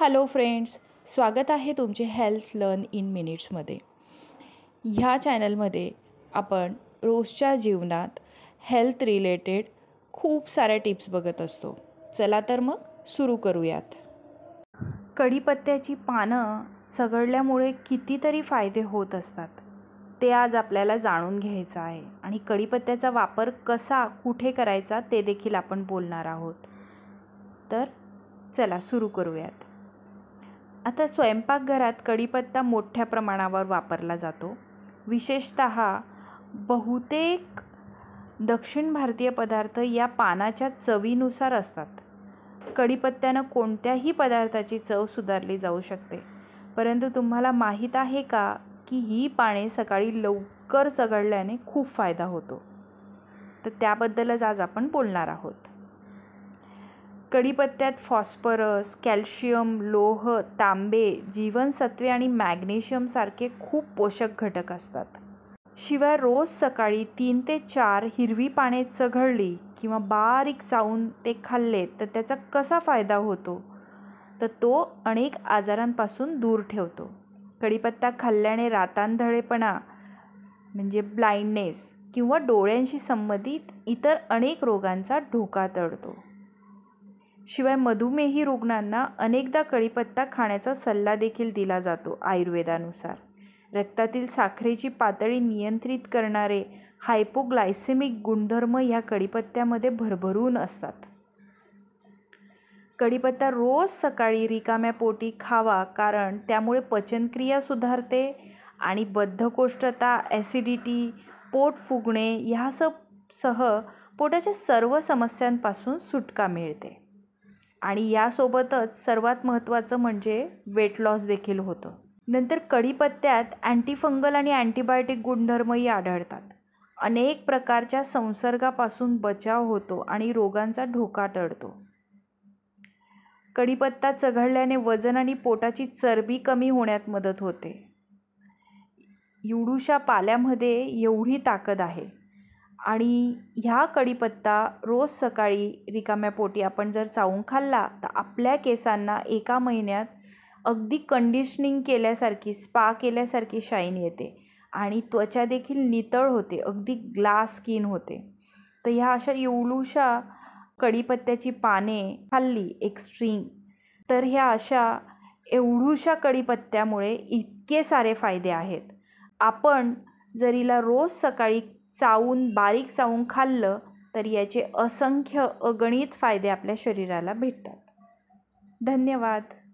Hello friends स्वागत आहे तुमचे हेल्थ लर्न इन मिनिट्समध्ये ह्या चॅनलमध्ये आपण रोजच्या जीवनात हेल्थ रिलेटेड खूप साऱ्या टिप्स बघत असतो चला तर मग सुरू करूयात कढीपत्त्याची पानं सगळल्यामुळे कितीतरी फायदे होत असतात ते आज आपल्याला जाणून घ्यायचं आहे आणि कढीपत्त्याचा वापर कसा कुठे करायचा ते देखील आपण बोलणार आहोत तर चला सुरू करूयात आता स्वयंपाकघरात कढीपत्ता मोठ्या प्रमाणावर वापरला जातो विशेषत बहुतेक दक्षिण भारतीय पदार्थ या पानाच्या चवीनुसार असतात कढीपत्त्यानं कोणत्याही पदार्थाची चव सुधारली जाऊ शकते परंतु तुम्हाला माहीत आहे का की ही पाने सकाळी लवकर चघळल्याने खूप फायदा होतो तर त्याबद्दलच आज आपण बोलणार आहोत कढीपत्त्यात फॉस्फरस, कॅल्शियम, लोह, तांबे, जीवनसत्वे आणि मॅग्नेशियमसारखे खूप पोषक घटक असतात. शिवाय रोज सकाळी तीन ते चार हिरवी पाने चघळली किंवा बारीक चावून ते खाल्ले तर त्याचा कसा फायदा होतो? तर तो अनेक आजारांपासून दूर ठेवतो. कढीपत्ता खाल्ल्याने रातांधळेपणा म्हणजे ब्लाइंडनेस किंवा डोळ्यांशी संबंधित इतर अनेक रोगांचा धोका टळतो. शिवाय मधुमेही रुग्णांना अनेकदा कढीपत्ता खाण्याचा सल्ला देखील दिला जातो आयुर्वेदानुसार रक्तातील साखरेची पातळी नियंत्रित करणारे हायपोग्लायसेमिक गुणधर्म ह्या कढीपत्त्यामध्ये भरभरून असतात कढीपत्ता रोज सकाळी रिकाम्या पोटी खावा कारण त्यामुळे पचनक्रिया सुधारते आणि बद्धकोष्ठता ॲसिडिटी पोट फुगणे ह्यासह सह पोटाच्या सर्व समस्यांपासून सुटका मिळते आणि यासोबतच सर्वात महत्त्वाचं म्हणजे वेट लॉस देखील होतं नंतर कढीपत्त्यात अँटीफंगल आणि अँटीबायोटिक गुणधर्मही आढळतात अनेक प्रकारच्या संसर्गापासून बचाव होतो आणि रोगांचा धोका टळतो कढीपत्ता चघळल्याने वजन आणि पोटाची चरबी कमी होण्यात मदत होते युडूशा पाल्यामध्ये एवढी ताकद आहे आणि ह्या कढीपत्ता रोज सकाळी रिकाम्या पोटी आपण जर चावून खाल्ला तर आपल्या केसांना एका महिन्यात अगदी कंडिशनिंग केल्यासारखी स्पा केल्यासारखी शाईन येते आणि त्वचा देखील नितळ होते अगदी ग्लास स्किन होते तर ह्या अशा एवढूशा कढीपत्त्याची पाने खाल्ली एक स्ट्रिंग तर ह्या अशा एवढूशा कढीपत्त्यामुळे इतके सारे फायदे आहेत आपण जरीला रोज सकाळी चावून बारीक चावून खाल्लं तर याचे असंख्य अगणित फायदे आपल्या शरीराला भेटतात धन्यवाद